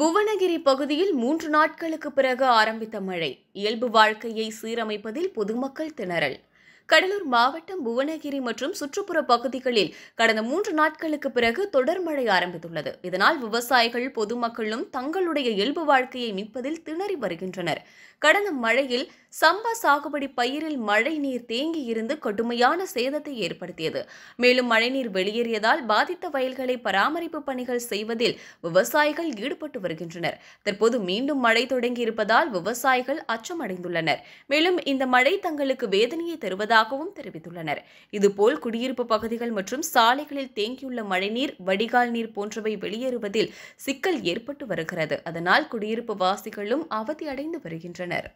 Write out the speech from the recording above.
புவனகிரி பகுதியில் மூன்று நாட்களுக்கு பிறகு ஆரம்பித்த மழை இயல்பு வாழ்க்கையை சீரமைப்பதில் பொதுமக்கள் திணறல் கடலூர் மாவட்டம் புவனகிரி மற்றும் சுற்றுப்புற பகுதிகளில் கடந்த மூன்று நாட்களுக்கு பிறகு தொடர் மழை ஆரம்பித்துள்ளது இதனால் விவசாயிகள் பொதுமக்களும் தங்களுடைய இயல்பு வாழ்க்கையை மீட்பதில் திணறி வருகின்றனர் கடந்த மழையில் சம்பா சாகுபடி பயிரில் மழை நீர் தேங்கி இருந்து கடுமையான சேதத்தை ஏற்படுத்தியது மேலும் மழைநீர் வெளியேறியதால் பாதித்த வயல்களை பராமரிப்பு பணிகள் செய்வதில் விவசாயிகள் ஈடுபட்டு வருகின்றனர் தற்போது மீண்டும் மழை தொடங்கியிருப்பதால் விவசாயிகள் அச்சமடைந்துள்ளனர் மேலும் இந்த மழை தங்களுக்கு வேதனையை தருவதாக வருவதாகவும் தெரிவித்துள்ளனர் இதுபோல் குடியிருப்பு பகுதிகள் மற்றும் சாலைகளில் தேங்கியுள்ள மழைநீர் வடிகால் நீர் போன்றவை வெளியேறுவதில் சிக்கல் ஏற்பட்டு வருகிறது அதனால் குடியிருப்பு வாசிகளும் அவதியடைந்து வருகின்றனர்